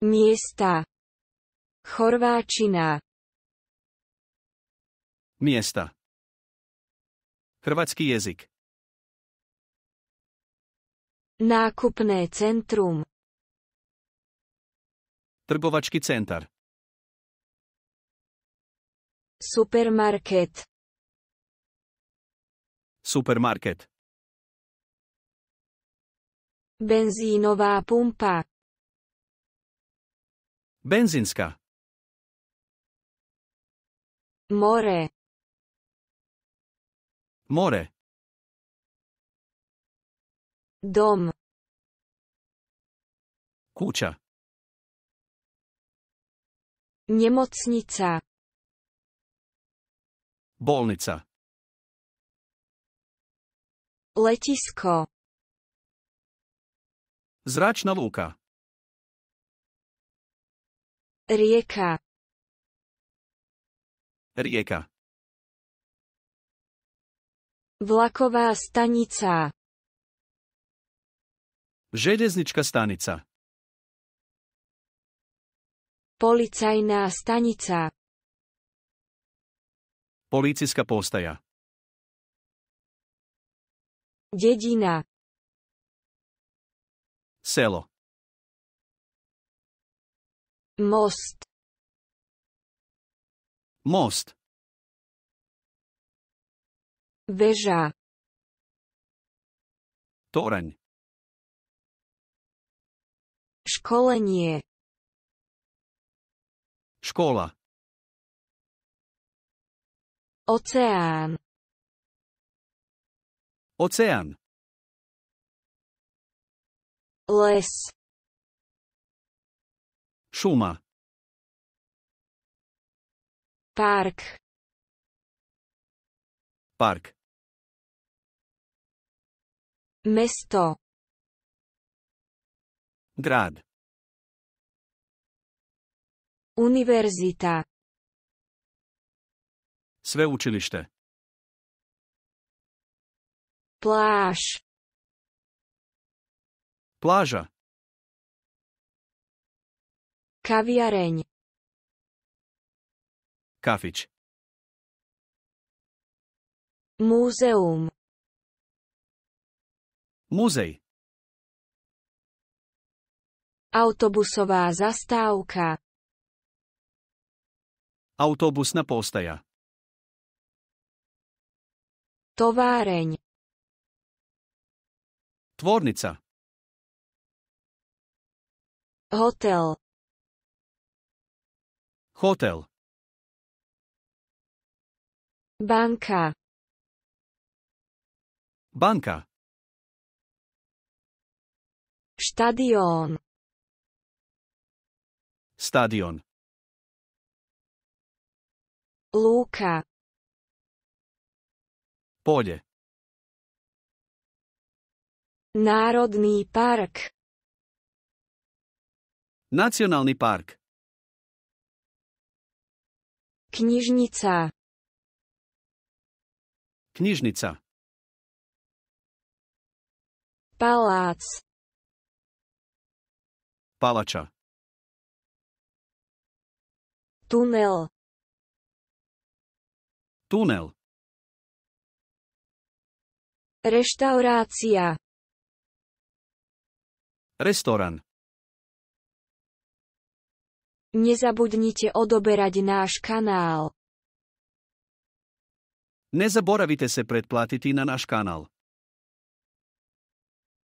Miesta. Chorváčina. Miesta. Chorvátsky jazyk. Nákupné centrum. Trgovačky centar. Supermarket. Supermarket. Benzínová pumpa. Benzinska. More. More. Dom. Kuća. Nemocnica. Bolnica. Letisko. Zračná luka. Rieka. Rieka. Vlaková stanica. Železnička stanica. Policajná stanica. Policijska postaja. Dedina. Selo. Most. Most. Veža. Toreň. Školenie. Škola. Oceán. Oceán. Les. Šuma. Park. Park. Mesto. Grad. Univerzita. Sveučilište. Plaž. Plaža. Kaviareň. Kafič. Múzeum. Múzej. Autobusová zastávka. Autobusná postaja. Továreň. Tvornica. Hotel. Hotel. Banka. Banka. Štadión. Stadion. Lúka. Pole. Národný park. Nacionálny park. Knižnica. Knižnica. Palác. Palača. Tunel. Tunel. Reštaurácia. Restaurant. Nezabudnite odoberať náš kanál. Nezaboravite sa predplatiti na náš kanál.